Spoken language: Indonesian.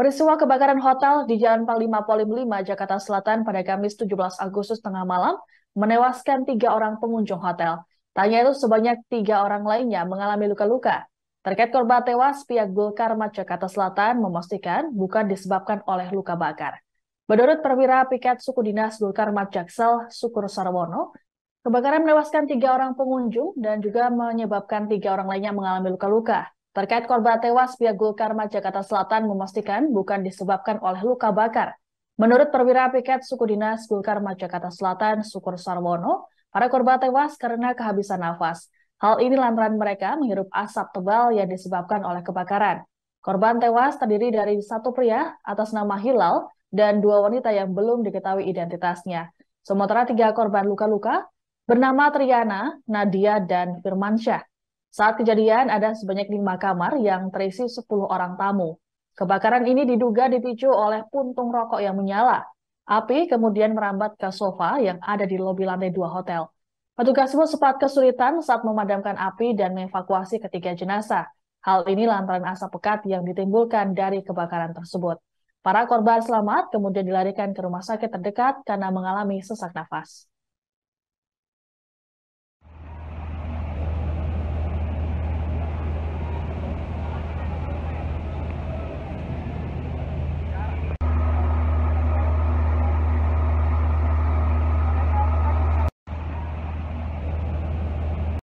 Peristiwa kebakaran hotel di Jalan Panglima Polim 5, Jakarta Selatan pada Kamis 17 Agustus tengah malam menewaskan tiga orang pengunjung hotel. Tanya itu sebanyak tiga orang lainnya mengalami luka-luka. Terkait korban tewas, pihak Gulkarma Jakarta Selatan memastikan bukan disebabkan oleh luka bakar. Menurut perwira piket suku dinas Gulkarma Jaksel, Sukur Sarwono, kebakaran menewaskan tiga orang pengunjung dan juga menyebabkan tiga orang lainnya mengalami luka-luka. Terkait korban tewas, pihak Gulkarma Jakarta Selatan memastikan bukan disebabkan oleh luka bakar. Menurut perwira piket suku dinas Gulkarma Jakarta Selatan, Sukur Sarwono, para korban tewas karena kehabisan nafas. Hal ini lantaran mereka menghirup asap tebal yang disebabkan oleh kebakaran. Korban tewas terdiri dari satu pria atas nama Hilal dan dua wanita yang belum diketahui identitasnya. Sementara tiga korban luka-luka bernama Triana, Nadia, dan Firmansyah. Saat kejadian, ada sebanyak lima kamar yang terisi 10 orang tamu. Kebakaran ini diduga dipicu oleh puntung rokok yang menyala. Api kemudian merambat ke sofa yang ada di lobi lantai dua hotel. Petugas pun sempat kesulitan saat memadamkan api dan mengevakuasi ketiga jenazah. Hal ini lantaran asap pekat yang ditimbulkan dari kebakaran tersebut. Para korban selamat kemudian dilarikan ke rumah sakit terdekat karena mengalami sesak nafas.